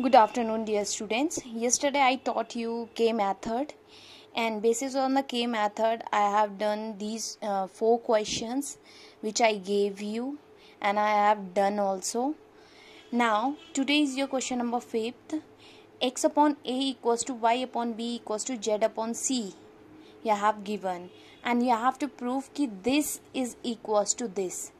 good afternoon dear students yesterday i taught you k method and basis on the k method i have done these uh, four questions which i gave you and i have done also now today is your question number 5th x upon a equals to y upon b equals to z upon c you have given and you have to prove that this is equals to this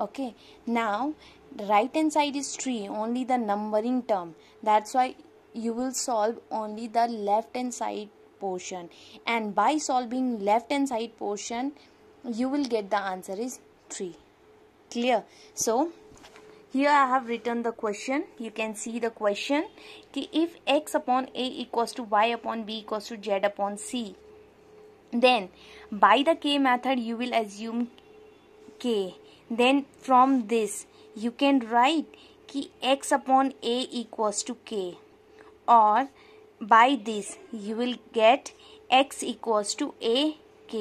okay now right hand side is 3 only the numbering term that's why you will solve only the left hand side portion and by solving left hand side portion you will get the answer is 3 clear so here I have written the question you can see the question if x upon a equals to y upon b equals to z upon c then by the k method you will assume k then from this you can write कि x upon a equals to k or by this you will get x equals to a k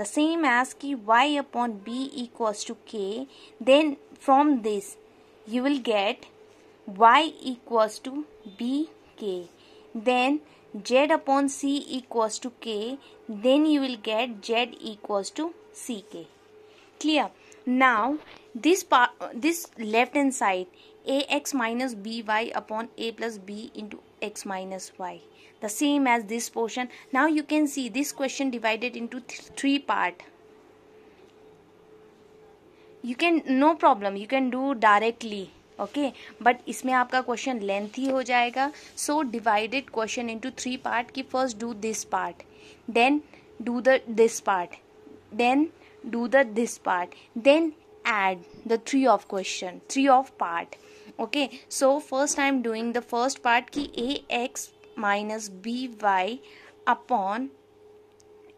the same as ki y upon b equals to k then from this you will get y equals to b k then z upon c equals to k then you will get z equals to c k clear now this part this left hand side ax minus by upon a plus b into x minus y the same as this portion now you can see this question divided into th three part you can no problem you can do directly okay okay, but इसमें आपका question lengthy हो जाएगा so divided question into three part कि first do this part then do the this part then do the this part then add the three of question three of part okay so first i'm doing the first part ki ax minus by upon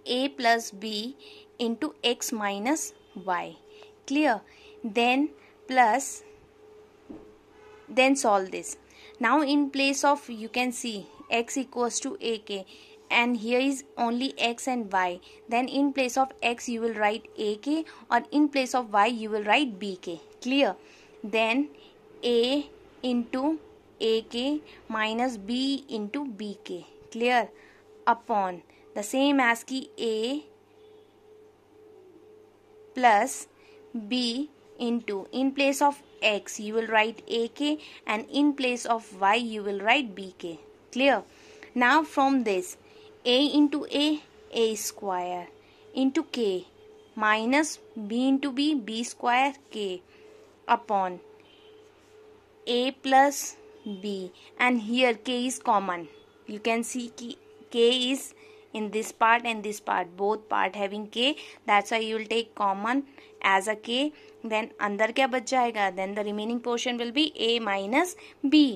a plus b into x minus y clear then plus then solve this now in place of you can see x equals to ak and here is only x and y then in place of x you will write ak or in place of y you will write bk clear then a into ak minus b into bk clear upon the same ASCII a plus b into in place of x you will write ak and in place of y you will write bk clear now from this A into A A square into K minus B into B B square K upon A plus B and here K is common you can see की K is in this part and this part both part having K that's I you'll take common as a K then अंदर क्या बच जाएगा then the remaining portion will be A minus B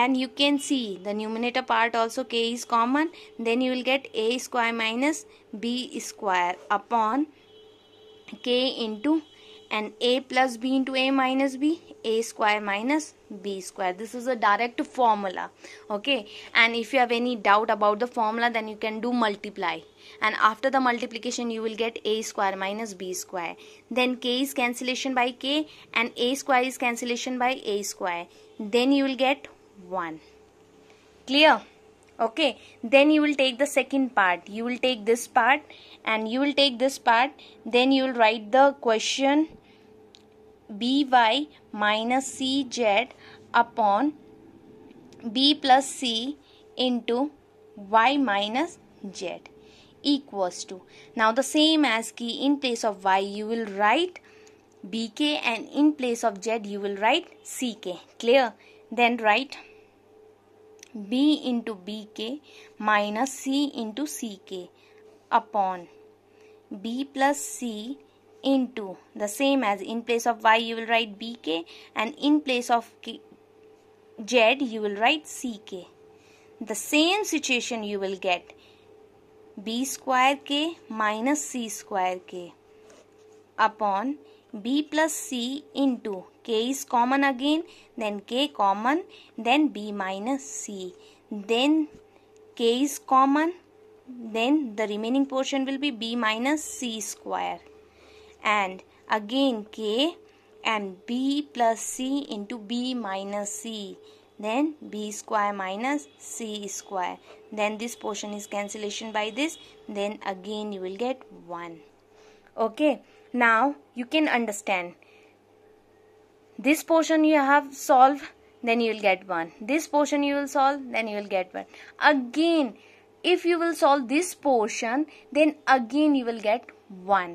and you can see the numerator part also k is common then you will get a square minus b square upon k into and a plus b into a minus b a square minus b square this is a direct formula okay and if you have any doubt about the formula then you can do multiply and after the multiplication you will get a square minus b square then k is cancellation by k and a square is cancellation by a square then you will get 1 clear okay then you will take the second part you will take this part and you will take this part then you will write the question by minus cz upon b plus c into y minus z equals to now the same as key in place of y you will write bk and in place of z you will write ck clear then write b into bk minus c into ck upon b plus c into the same as in place of y you will write bk and in place of k, z you will write ck the same situation you will get b square k minus c square k upon b plus c into k is common again then k common then b minus c then k is common then the remaining portion will be b minus c square and again k and b plus c into b minus c then b square minus c square then this portion is cancellation by this then again you will get 1 okay now you can understand this portion you have solved then you will get one this portion you will solve then you will get one again if you will solve this portion then again you will get one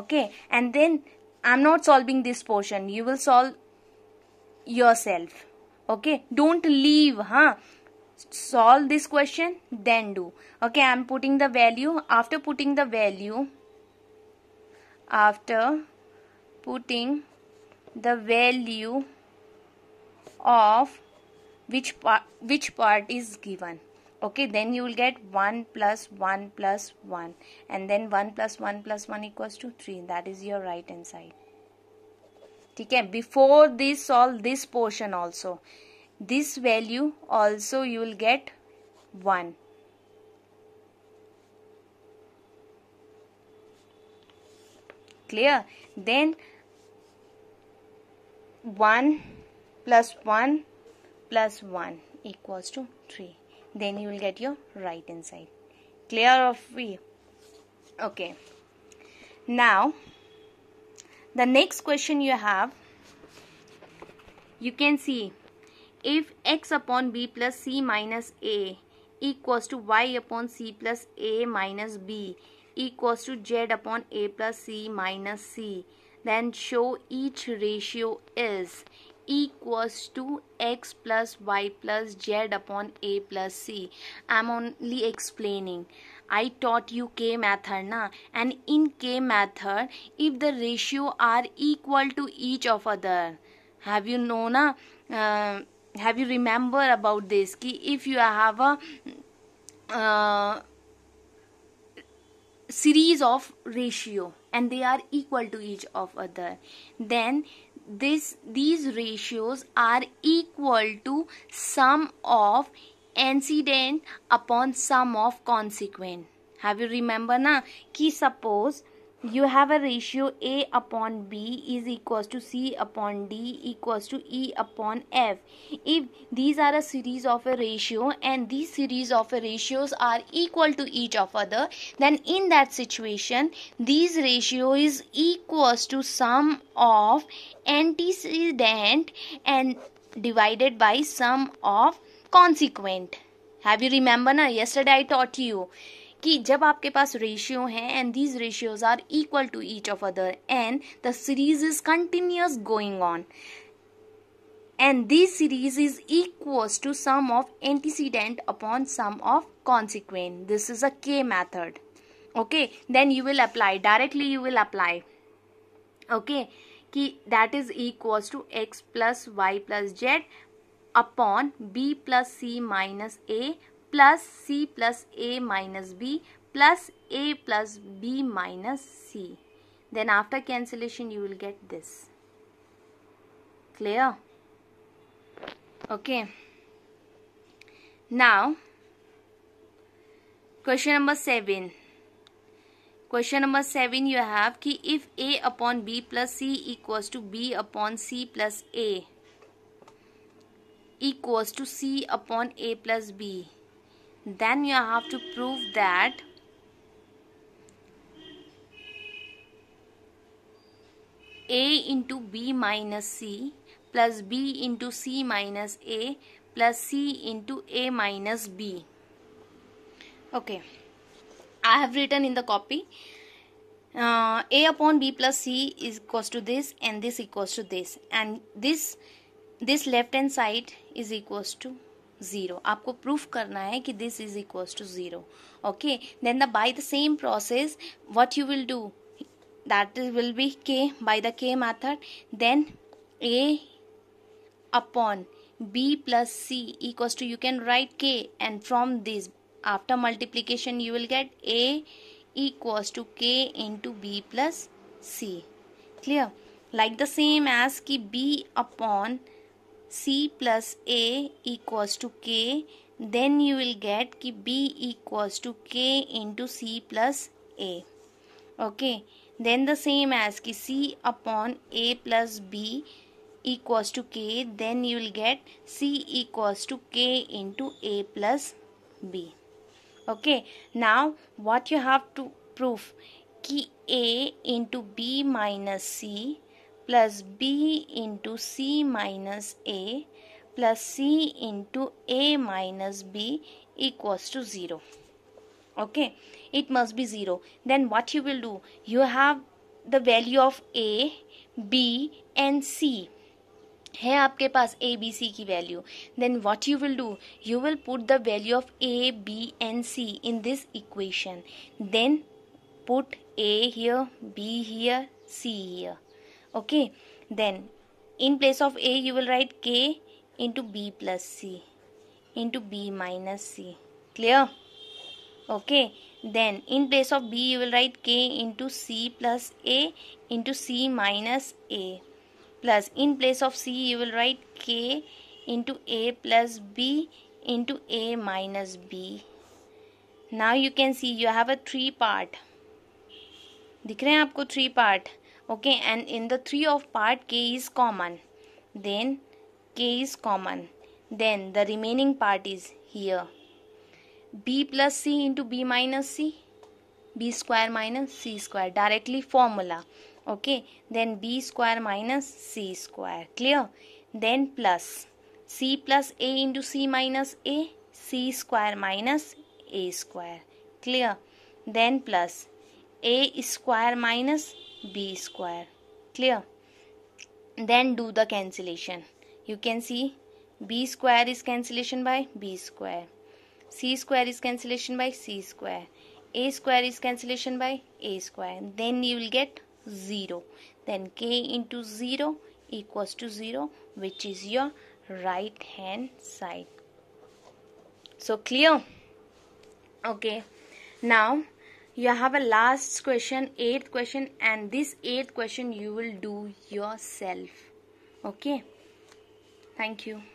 okay and then i'm not solving this portion you will solve yourself okay don't leave huh solve this question then do okay i'm putting the value after putting the value after putting the value of which part, which part is given okay then you will get 1 plus 1 plus 1 and then 1 plus 1 plus 1 equals to 3 that is your right hand side okay before this solve this portion also this value also you will get 1 clear then 1 plus 1 plus 1 equals to 3 then you will get your right hand side clear of v okay now the next question you have you can see if x upon b plus c minus a equals to y upon c plus a minus b equals to z upon a plus c minus c. Then show each ratio is equals to x plus y plus z upon a plus c. I'm only explaining. I taught you K method na and in K method if the ratio are equal to each of other. Have you known na? Uh, have you remember about this? Ki if you have a uh, series of ratio and they are equal to each of other then this these ratios are equal to sum of incident upon sum of consequent have you remember na ki suppose you have a ratio A upon B is equals to C upon D equals to E upon F. If these are a series of a ratio and these series of ratios are equal to each of other, then in that situation, these ratio is equals to sum of antecedent and divided by sum of consequent. Have you remember now? Yesterday I taught you कि जब आपके पास ratio है and these ratios are equal to each of other and the series is continuous going on and this series is equal to sum of antecedent upon sum of consequent this is a K method okay then you will apply directly you will apply okay कि that is equal to X plus Y plus Z upon B plus C minus A plus C plus A minus B plus A plus B minus C. Then after cancellation you will get this. Clear? Okay. Now, question number 7. Question number 7 you have ki if A upon B plus C equals to B upon C plus A equals to C upon A plus B then you have to prove that a into b minus c plus b into c minus a plus c into a minus b okay i have written in the copy uh, a upon b plus c is equals to this and this equals to this and this this left hand side is equals to zero आपको proof करना है कि this is equal to zero okay then the by the same process what you will do that is will be K by the K method then A upon B plus C equal to you can write K and from this after multiplication you will get A equal to K into B plus C clear like the same as की B upon c plus a equals to k then you will get ki b equals to k into c plus a okay then the same as ki c upon a plus b equals to k then you will get c equals to k into a plus b okay now what you have to prove ki a into b minus c plus b into c minus a plus c into a minus b equals to 0 okay it must be 0 then what you will do you have the value of a b and c है आपके पास value B C की value then you will will do you will put the value of A B and C in this equation then a here b here c here okay then in place of a you will write k into b plus c into b minus c clear okay then in place of b you will write k into c plus a into c minus a plus in place of c you will write k into a plus b into a minus b now you can see you have a three part दिख रहे हैं आपको three part okay and in the 3 of part k is common then k is common then the remaining part is here b plus c into b minus c b square minus c square directly formula okay then b square minus c square clear then plus c plus a into c minus a c square minus a square clear then plus a square minus b square clear then do the cancellation you can see b square is cancellation by b square c square is cancellation by c square a square is cancellation by a square then you will get 0 then k into 0 equals to 0 which is your right hand side so clear okay now you have a last question eighth question and this eighth question you will do yourself okay thank you